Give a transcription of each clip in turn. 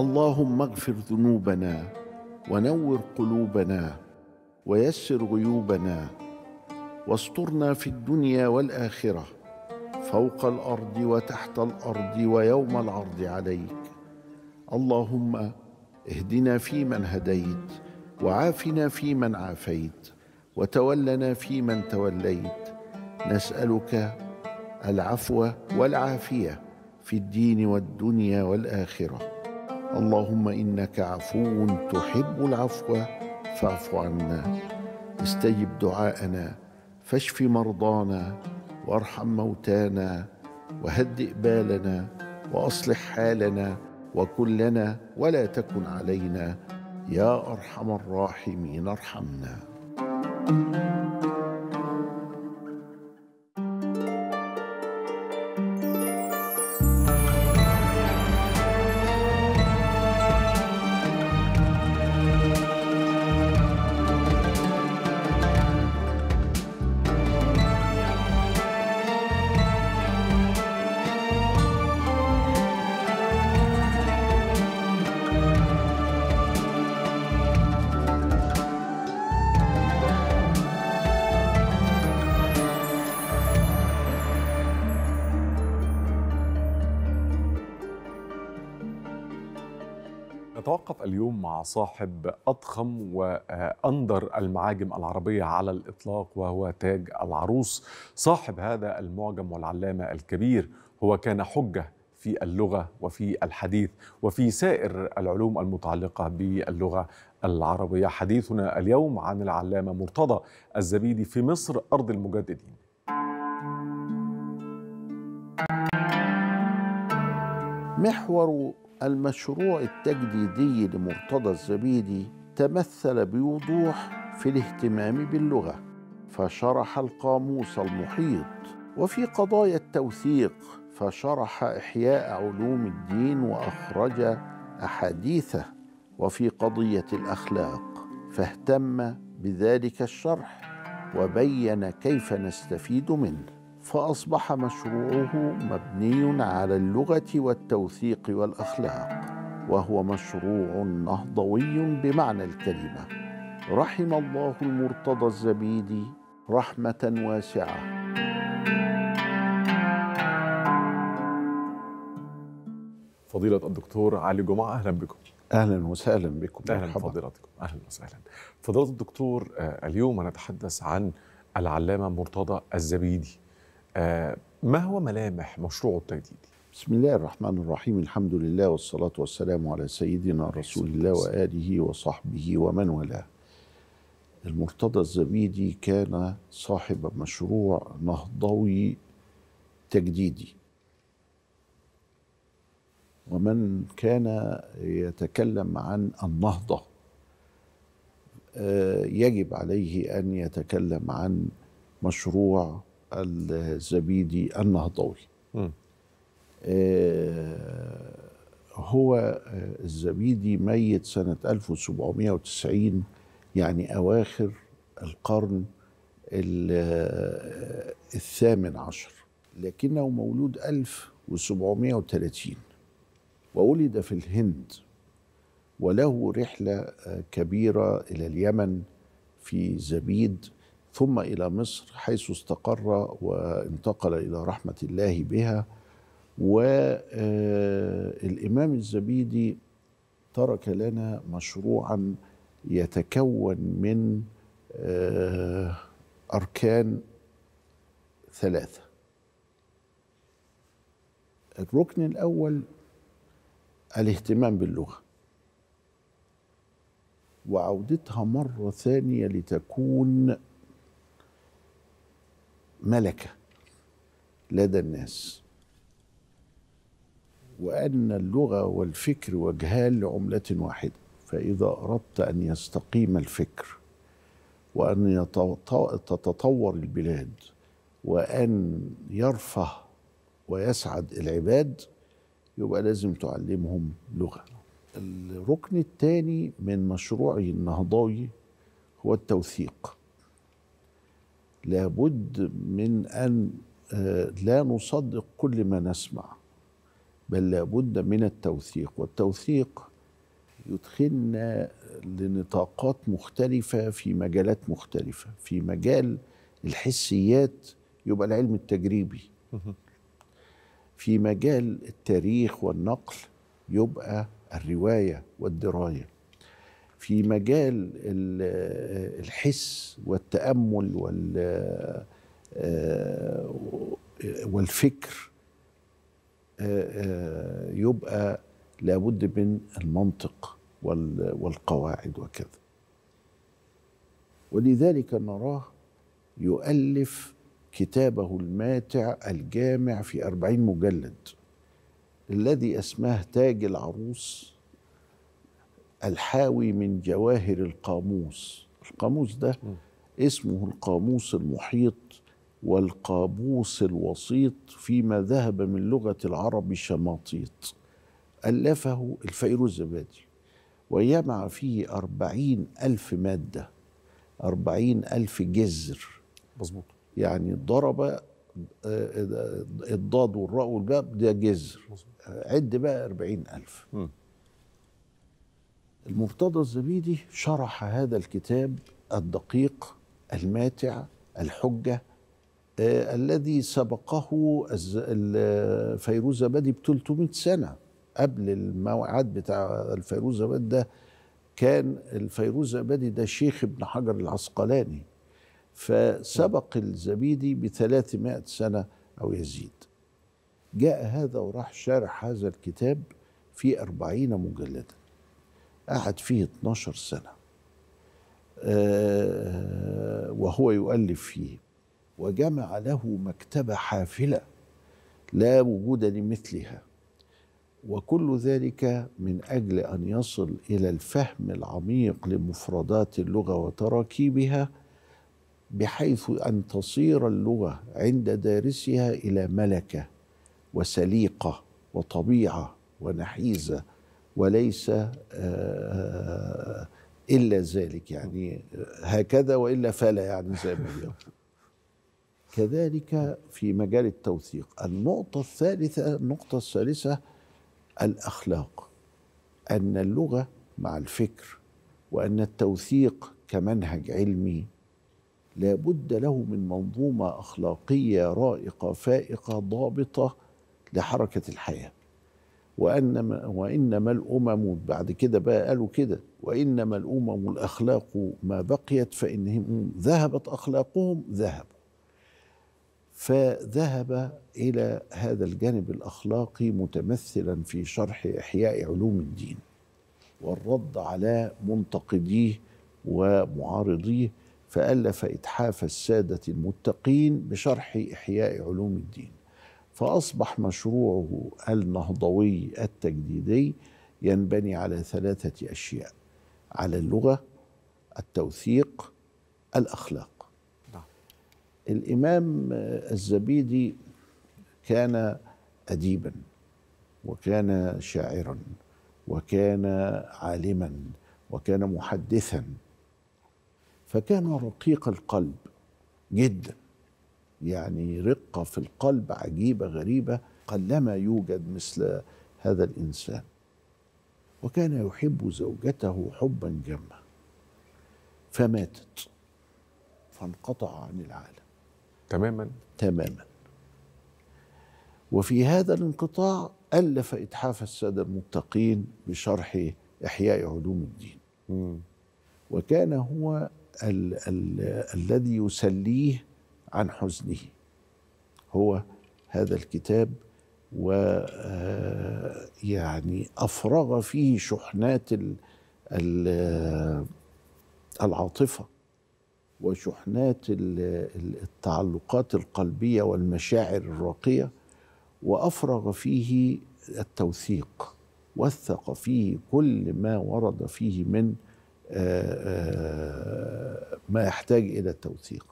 اللهم اغفر ذنوبنا ونور قلوبنا ويسر غيوبنا واسترنا في الدنيا والاخره فوق الارض وتحت الارض ويوم العرض عليك اللهم اهدنا فيمن هديت وعافنا فيمن عافيت وتولنا فيمن توليت نسالك العفو والعافيه في الدين والدنيا والاخره اللهم انك عفو تحب العفو فاعف عنا استجب دعاءنا فاشف مرضانا وارحم موتانا وهدئ بالنا واصلح حالنا وكن لنا ولا تكن علينا يا ارحم الراحمين ارحمنا thank you نتوقف اليوم مع صاحب أضخم وأندر المعاجم العربية على الإطلاق وهو تاج العروس صاحب هذا المعجم والعلامة الكبير هو كان حجة في اللغة وفي الحديث وفي سائر العلوم المتعلقة باللغة العربية حديثنا اليوم عن العلامة مرتضى الزبيدي في مصر أرض المجددين محور المشروع التجديدي لمرتضى الزبيدي تمثل بوضوح في الاهتمام باللغه فشرح القاموس المحيط وفي قضايا التوثيق فشرح احياء علوم الدين واخرج احاديثه وفي قضيه الاخلاق فاهتم بذلك الشرح وبين كيف نستفيد منه فأصبح مشروعه مبني على اللغة والتوثيق والأخلاق وهو مشروع نهضوي بمعنى الكلمة رحم الله المرتضى الزبيدي رحمة واسعة فضيلة الدكتور علي جمعة أهلا بكم أهلا وسهلا بكم أهلا مرحبا. فضيلتكم أهلا وسهلا فضيلة الدكتور آه، اليوم هنتحدث عن العلامة مرتضى الزبيدي آه، ما هو ملامح مشروعه التجديدي؟ بسم الله الرحمن الرحيم الحمد لله والصلاة والسلام على سيدنا رسول الله وآله وصحبه ومن والاه المرتضى الزبيدي كان صاحب مشروع نهضوي تجديدي ومن كان يتكلم عن النهضة آه، يجب عليه أن يتكلم عن مشروع الزبيدي النهضوي آه، هو آه، الزبيدي ميت سنة 1790 يعني أواخر القرن آه، الثامن عشر لكنه مولود 1730 وولد في الهند وله رحلة كبيرة إلى اليمن في زبيد ثم الى مصر حيث استقر وانتقل الى رحمه الله بها والامام الزبيدي ترك لنا مشروعا يتكون من آه، اركان ثلاثه الركن الاول الاهتمام باللغه وعودتها مره ثانيه لتكون ملكه لدى الناس وان اللغه والفكر وجهان لعمله واحده فاذا اردت ان يستقيم الفكر وان تتطور البلاد وان يرفه ويسعد العباد يبقى لازم تعلمهم لغه الركن الثاني من مشروعي النهضوي هو التوثيق لابد من ان آه، لا نصدق كل ما نسمع بل لابد من التوثيق والتوثيق يدخلنا لنطاقات مختلفه في مجالات مختلفه في مجال الحسيات يبقى العلم التجريبي في مجال التاريخ والنقل يبقى الروايه والدرايه في مجال آه، الحس والتامل آه، والفكر آه، يبقى لابد من المنطق والقواعد وكذا ولذلك نراه يؤلف كتابه الماتع الجامع في أربعين مجلد الذي أسماه تاج العروس الحاوي من جواهر القاموس القاموس ده اسمه القاموس المحيط والقاموس الوسيط فيما ذهب من لغة العرب شماطيط ألفه الفيروز الزبادي ويجمع فيه أربعين ألف مادة أربعين ألف جذر مظبوط يعني ضرب آه، آه، الضاد والراء والباب ده جذر عد بقى أربعين ألف م. المرتضى الزبيدي شرح هذا الكتاب الدقيق الماتع الحجه آه الذي سبقه الفيروزابادي ب 300 سنه قبل الموعد بتاع الفيروز الفيروزاباد ده كان الفيروز زبادي ده شيخ ابن حجر العسقلاني فسبق الزبيدي ب 300 سنه او يزيد جاء هذا وراح شارح هذا الكتاب في أربعين مجلدا قعد فيه 12 سنة آه، وهو يؤلف فيه وجمع له مكتبة حافلة لا وجود لمثلها وكل ذلك من أجل أن يصل إلى الفهم العميق لمفردات اللغة وتراكيبها بحيث أن تصير اللغة عند دارسها إلى ملكة وسليقة وطبيعة ونحيزة وليس آه، آه، إلا ذلك يعني آه، هكذا وإلا فلا يعني زي ما كذلك في مجال التوثيق النقطة الثالثة النقطة الثالثة الأخلاق أن اللغة مع الفكر وأن التوثيق كمنهج علمي لابد له من منظومة أخلاقية رائقة فائقة ضابطة لحركة الحياة وأنما وإنما الأمم بعد كده بقى قالوا كده وإنما الأمم الأخلاق ما بقيت فإنهم ذهبت أخلاقهم ذهبوا فذهب إلى هذا الجانب الأخلاقي متمثلا في شرح إحياء علوم الدين والرد على منتقديه ومعارضيه فألف إتحاف السادة المتقين بشرح إحياء علوم الدين فأصبح مشروعه النهضوي التجديدي ينبني على ثلاثة أشياء على اللغة التوثيق الأخلاق نعم. الإمام الزبيدي كان أديبا وكان شاعرا وكان عالما وكان محدثا فكان رقيق القلب جدا يعني رقة في القلب عجيبة غريبة قلما يوجد مثل هذا الإنسان وكان يحب زوجته حبا جما فماتت فانقطع عن العالم تماما تماما وفي هذا الانقطاع ألف إتحاف السادة المتقين بشرح إحياء علوم الدين م. وكان هو ال- ال- الذي يسليه عن حزنه هو هذا الكتاب و آه، يعني أفرغ فيه شحنات ال آه، العاطفة وشحنات التعلقات القلبية والمشاعر الراقية وأفرغ فيه التوثيق وثق فيه كل ما ورد فيه من آه، ما يحتاج إلى التوثيق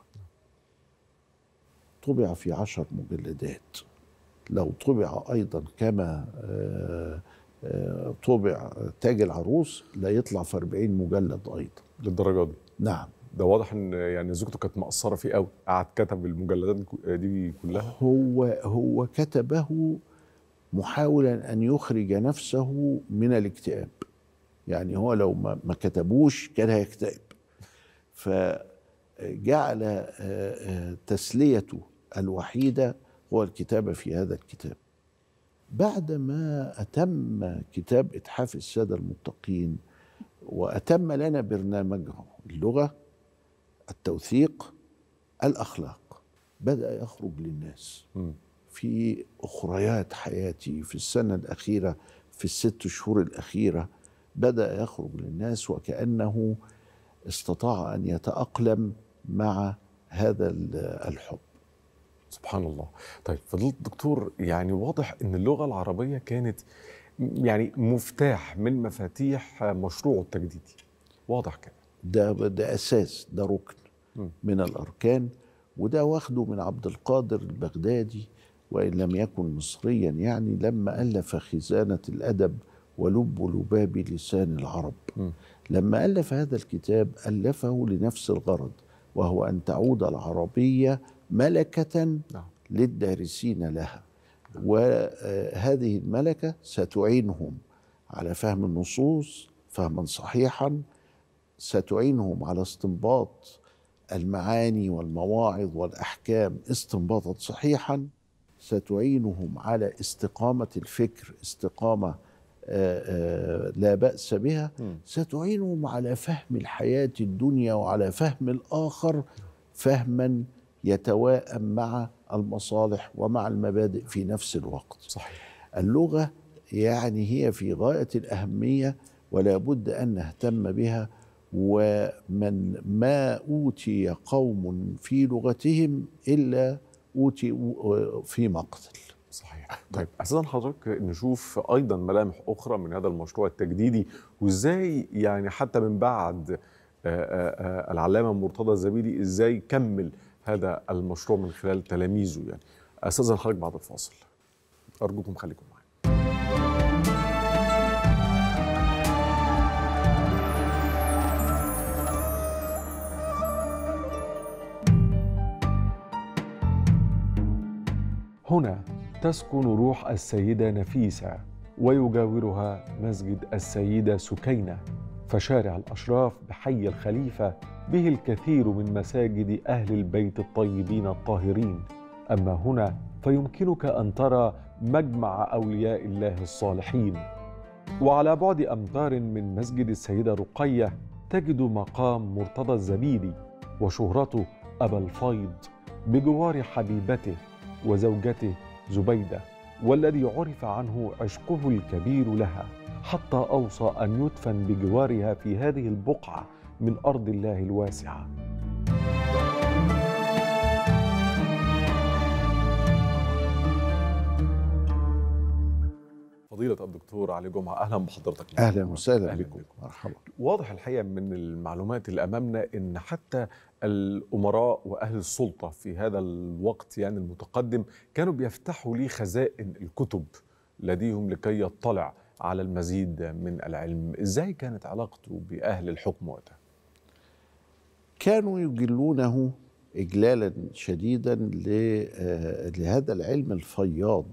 طبع في عشر مجلدات لو طبع أيضا كما آه، آه، طبع تاج العروس لا يطلع في 40 مجلد أيضا للدرجة دي نعم ده واضح ان يعني زوجته كانت مقصره فيه قوي قعد كتب المجلدات دي كلها هو هو كتبه محاولا ان يخرج نفسه من الاكتئاب يعني هو لو ما كتبوش كان هيكتئب ف جعل آه، آه، تسليته الوحيده هو الكتابه في هذا الكتاب بعدما اتم كتاب اتحاف الساده المتقين واتم لنا برنامجه اللغه التوثيق الاخلاق بدا يخرج للناس في اخريات حياتي في السنه الاخيره في الست شهور الاخيره بدا يخرج للناس وكانه استطاع ان يتاقلم مع هذا الحب سبحان الله طيب فضلت دكتور يعني واضح ان اللغه العربيه كانت يعني مفتاح من مفاتيح مشروعه التجديدي واضح كده ده ده اساس ده ركن من الاركان وده واخده من عبد القادر البغدادي وان لم يكن مصريا يعني لما الف خزانه الادب ولب لباب لسان العرب لما الف هذا الكتاب الفه لنفس الغرض وهو أن تعود العربية ملكة نعم. للدارسين لها وهذه الملكة ستعينهم على فهم النصوص فهما صحيحا ستعينهم على استنباط المعاني والمواعظ والأحكام استنباطا صحيحا ستعينهم على استقامة الفكر استقامة آه، آه، لا بأس بها ستعينهم على فهم الحياة الدنيا وعلى فهم الآخر فهما يتواءم مع المصالح ومع المبادئ في نفس الوقت صحيح. اللغة يعني هي في غاية الأهمية ولا بد أن نهتم بها ومن ما أوتي قوم في لغتهم إلا أوتي آه، في مقتل طيب أستاذ حضرتك نشوف ايضا ملامح اخرى من هذا المشروع التجديدي وازاي يعني حتى من بعد آه، آه، آه، العلامه مرتضى الزبيدي ازاي كمل هذا المشروع من خلال تلاميذه يعني استاذن حضرتك بعد الفاصل ارجوكم خليكم معايا هنا تسكن روح السيدة نفيسة ويجاورها مسجد السيدة سكينة فشارع الأشراف بحي الخليفة به الكثير من مساجد أهل البيت الطيبين الطاهرين أما هنا فيمكنك أن ترى مجمع أولياء الله الصالحين وعلى بعد أمتار من مسجد السيدة رقية تجد مقام مرتضى الزبيدي وشهرته أبا الفيض بجوار حبيبته وزوجته زبيدة والذي عرف عنه عشقه الكبير لها حتى أوصى أن يدفن بجوارها في هذه البقعة من أرض الله الواسعة فضيلة الدكتور علي جمعة أهلا بحضرتك أهلا وسهلا بكم مرحبا واضح الحقيقة من المعلومات اللي أمامنا أن حتى الأمراء وأهل السلطة في هذا الوقت يعني المتقدم كانوا بيفتحوا لي خزائن الكتب لديهم لكي يطلع على المزيد من العلم إزاي كانت علاقته بأهل الحكم وقتها؟ كانوا يجلونه إجلالا شديدا آه، لهذا العلم الفياض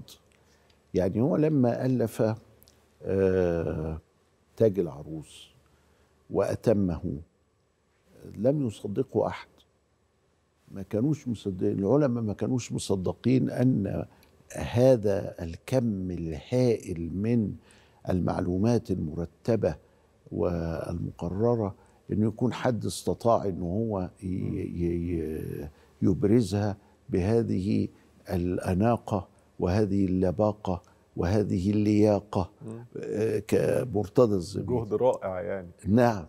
يعني هو لما ألف آه، تاج العروس وأتمه لم يصدقه أحد ما كانوش مصدقين العلماء ما كانوش مصدقين أن هذا الكم الهائل من المعلومات المرتبة والمقررة أن يكون حد استطاع أن هو يبرزها بهذه الأناقة وهذه اللباقه وهذه اللياقه آه، كمرتضى الزبيدي جهد رائع يعني نعم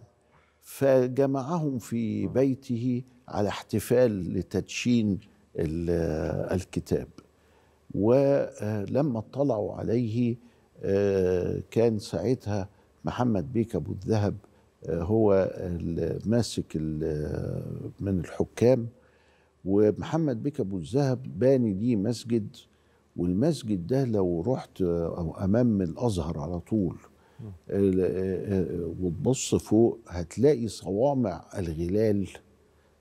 فجمعهم في بيته على احتفال لتدشين آه، الكتاب ولما اطلعوا عليه آه، كان ساعتها محمد بيك ابو الذهب هو ماسك من الحكام ومحمد بيك ابو الذهب باني ليه مسجد والمسجد ده لو رحت آه، امام الازهر على طول آه، آه، وتبص فوق هتلاقي صوامع الغلال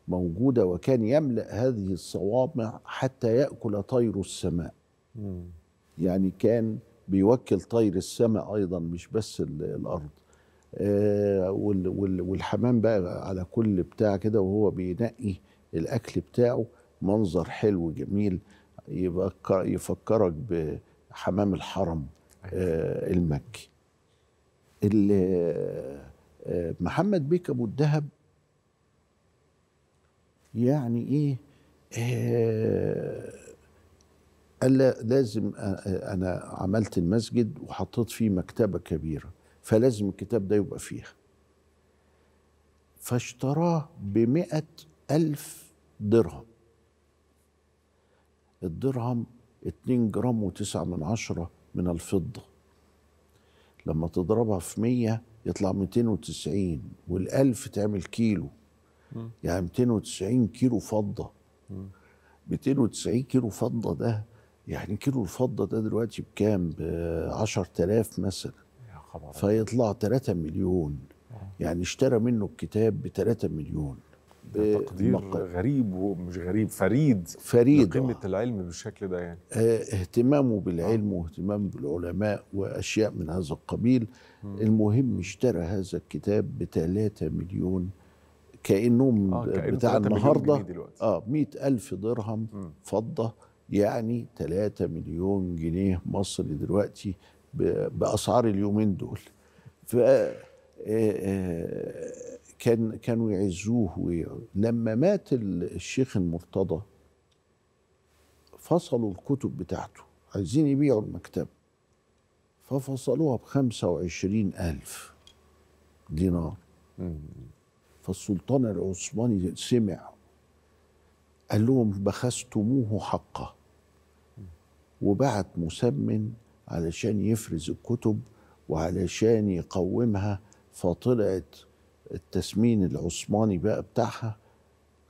موجوده وكان يملا هذه الصوامع حتى ياكل طير السماء يعني كان بيوكل طير السماء ايضا مش بس الارض والحمام بقى على كل بتاع كده وهو بينقي الاكل بتاعه منظر حلو جميل يبقى يفكرك بحمام الحرم أيوة. آه، المكي اللي آه، محمد بيك ابو الذهب يعني ايه, آه، قال لا لازم انا عملت المسجد وحطيت فيه مكتبه كبيره فلازم الكتاب ده يبقى فيها فاشتراه بمئة ألف درهم الدرهم 2 جرام وتسعة من عشرة من الفضة لما تضربها في 100 يطلع 290 والألف تعمل كيلو يعني 290 كيلو فضة 290 كيلو فضة ده يعني كيلو الفضة ده دلوقتي بكام؟ ب 10000 مثلا فيطلع 3 مليون آه. يعني اشترى منه الكتاب ب 3 مليون آه، تقدير غريب ومش غريب فريد فريد قمة آه. العلم بالشكل ده يعني آه، اهتمامه بالعلم واهتمامه بالعلماء وأشياء من هذا القبيل م. المهم اشترى هذا الكتاب ب 3 مليون كأنهم آه كأنه بتاع النهاردة اه 100 ألف درهم م. فضة يعني 3 مليون جنيه مصري دلوقتي بأسعار اليومين دول ف كان كانوا يعزوه لما مات الشيخ المرتضى فصلوا الكتب بتاعته عايزين يبيعوا المكتبة ففصلوها بخمسة وعشرين ألف دينار فالسلطان العثماني سمع قال لهم بخستموه حقه وبعت مسمن علشان يفرز الكتب وعلشان يقومها فطلعت التسمين العثماني بقى بتاعها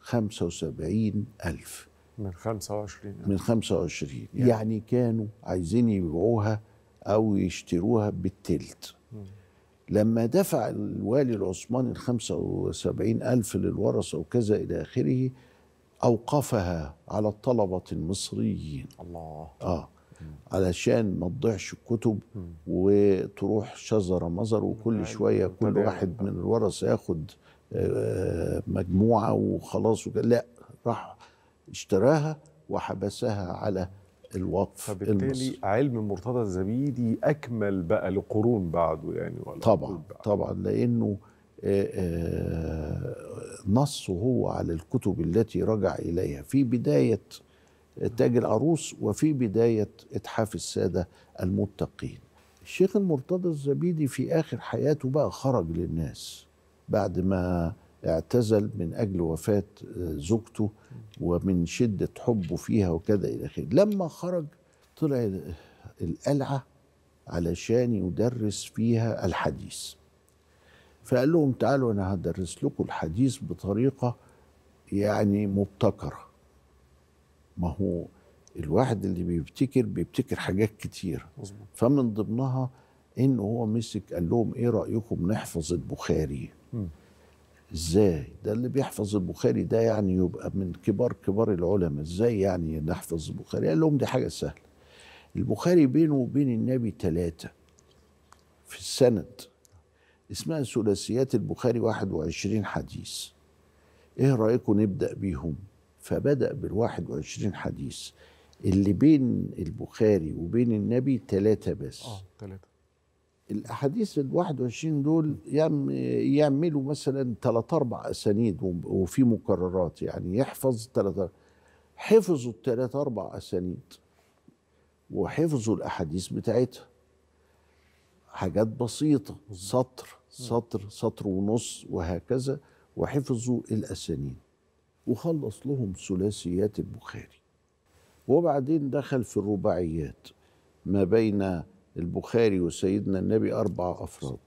75 ألف من 25 من 25 يعني, يعني كانوا عايزين يبيعوها أو يشتروها بالتلت لما دفع الوالي العثماني ال 75 ألف للورثة وكذا إلى آخره أوقفها على الطلبة المصريين الله آه علشان ما تضيعش الكتب وتروح شجره مزر وكل أيوة، شويه كل واحد من الورث ياخد آه، مجموعه وخلاص لا راح اشتراها وحبسها على الوقف فبالتالي علم مرتضى الزبيدي اكمل بقى لقرون بعده يعني ولا طبعا بعد. طبعا لانه آه، آه، نصه هو على الكتب التي رجع اليها في بدايه تاج العروس وفي بداية إتحاف السادة المتقين الشيخ المرتضى الزبيدي في آخر حياته بقى خرج للناس بعد ما اعتزل من أجل وفاة آه، زوجته ومن شدة حبه فيها وكذا إلى آخره لما خرج طلع القلعة علشان يدرس فيها الحديث فقال لهم تعالوا أنا هدرس لكم الحديث بطريقة يعني مبتكره ما هو الواحد اللي بيبتكر بيبتكر حاجات كتير مزبوط. فمن ضمنها ان هو مسك قال لهم ايه رايكم نحفظ البخاري ازاي ده اللي بيحفظ البخاري ده يعني يبقى من كبار كبار العلماء ازاي يعني نحفظ البخاري قال لهم دي حاجه سهله البخاري بينه وبين النبي ثلاثه في السند اسمها ثلاثيات البخاري 21 حديث ايه رايكم نبدا بيهم فبدأ بالواحد وعشرين حديث اللي بين البخاري وبين النبي ثلاثة بس اه ثلاثة الأحاديث ال 21 دول يعملوا مثلا ثلاث أربع أسانيد وفي مكررات يعني يحفظ ثلاثة حفظوا الثلاث أربع أسانيد وحفظوا الأحاديث بتاعتها حاجات بسيطة سطر سطر سطر ونص وهكذا وحفظوا الأسانيد وخلص لهم ثلاثيات البخاري وبعدين دخل في الرباعيات ما بين البخاري وسيدنا النبي أربع أفراد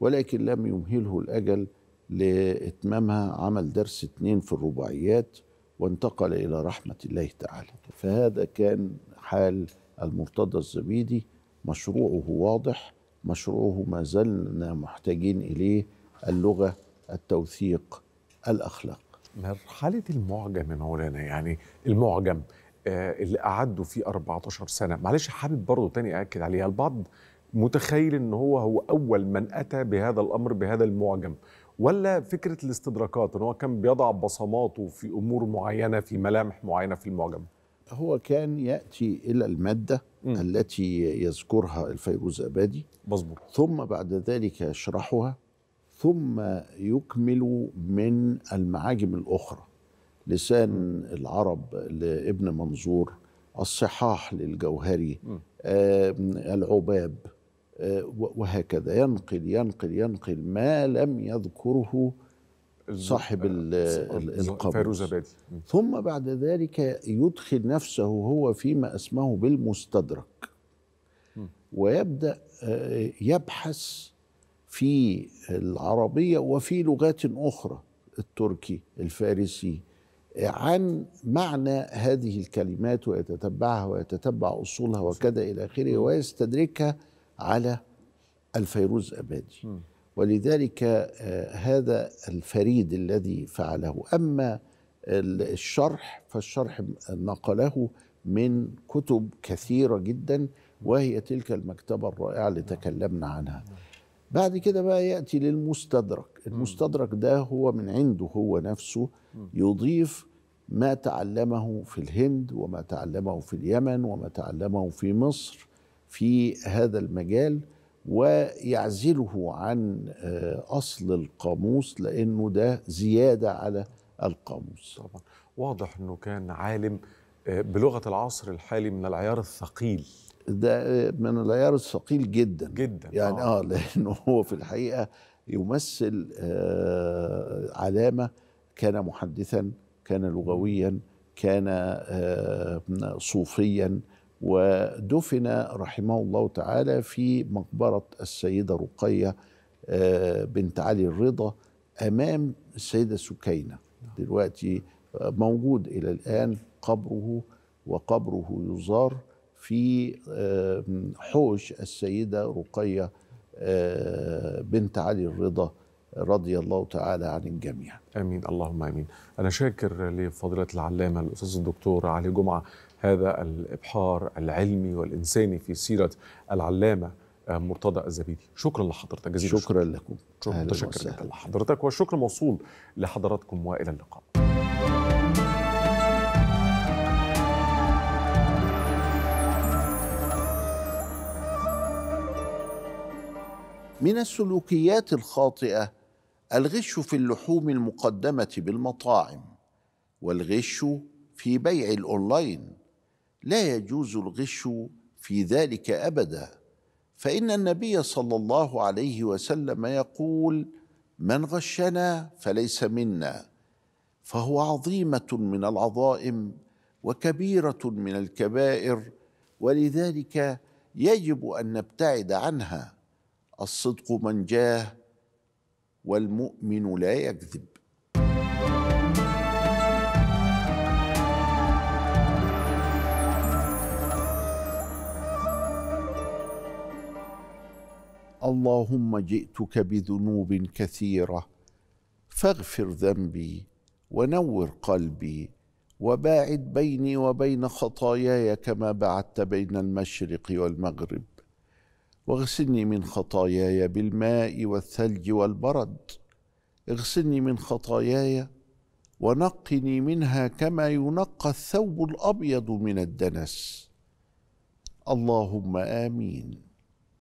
ولكن لم يمهله الأجل لإتمامها عمل درس اتنين في الرباعيات وانتقل إلى رحمة الله تعالى فهذا كان حال المرتضى الزبيدي مشروعه واضح مشروعه ما زلنا محتاجين إليه اللغة التوثيق الأخلاق مرحلة المعجم يا مولانا يعني المعجم آه، اللي قعدوا فيه 14 سنة معلش حابب برضه تاني أأكد عليها البعض متخيل ان هو هو اول من اتى بهذا الامر بهذا المعجم ولا فكره الاستدراكات ان هو كان بيضع بصماته في امور معينه في ملامح معينه في المعجم هو كان ياتي الى الماده م. التي يذكرها الفيروز ابادي مظبوط ثم بعد ذلك يشرحها ثم يكمل من المعاجم الأخرى لسان م. العرب لابن منظور الصحاح للجوهري آه العباب آه وهكذا ينقل ينقل ينقل ما لم يذكره صاحب آه، القبر ثم بعد ذلك يدخل نفسه هو فيما اسمه بالمستدرك ويبدأ آه، يبحث في العربيه وفي لغات اخرى التركي الفارسي عن معنى هذه الكلمات ويتتبعها ويتتبع اصولها وكذا الى اخره ويستدركها على الفيروز ابادي ولذلك آه، هذا الفريد الذي فعله اما الشرح فالشرح نقله من كتب كثيره جدا وهي تلك المكتبه الرائعه اللي تكلمنا عنها بعد كده بقى ياتي للمستدرك المستدرك ده هو من عنده هو نفسه يضيف ما تعلمه في الهند وما تعلمه في اليمن وما تعلمه في مصر في هذا المجال ويعزله عن آه، اصل القاموس لانه ده زياده على القاموس طبعا واضح انه كان عالم آه، بلغه العصر الحالي من العيار الثقيل ده من العيار الثقيل جدا جدا يعني اه, آه لانه هو في الحقيقه يمثل آه علامه كان محدثا كان لغويا كان آه صوفيا ودفن رحمه الله تعالى في مقبره السيده رقيه آه، بنت علي الرضا امام السيده سكينه دلوقتي آه، موجود الى الان قبره وقبره يزار في حوش السيدة رقية آه، بنت علي الرضا رضي الله تعالى عن الجميع امين اللهم امين انا شاكر لفضيله العلامه الاستاذ الدكتور علي جمعه هذا الابحار العلمي والانساني في سيره العلامه آه، مرتضى الزبيدي شكرا لحضرتك جزيلا شكرا, شكرا لكم شكرا لحضرتك والشكر موصول لحضراتكم والى اللقاء من السلوكيات الخاطئه الغش في اللحوم المقدمه بالمطاعم والغش في بيع الاونلاين لا يجوز الغش في ذلك ابدا فان النبي صلى الله عليه وسلم يقول من غشنا فليس منا فهو عظيمه من العظائم وكبيره من الكبائر ولذلك يجب ان نبتعد عنها الصدق منجاه والمؤمن لا يكذب اللهم جئتك بذنوب كثيره فاغفر ذنبي ونور قلبي وباعد بيني وبين خطاياي كما بعدت بين المشرق والمغرب واغسلني من خطاياي بالماء والثلج والبرد اغسلني من خطاياي ونقني منها كما ينقى الثوب الابيض من الدنس اللهم امين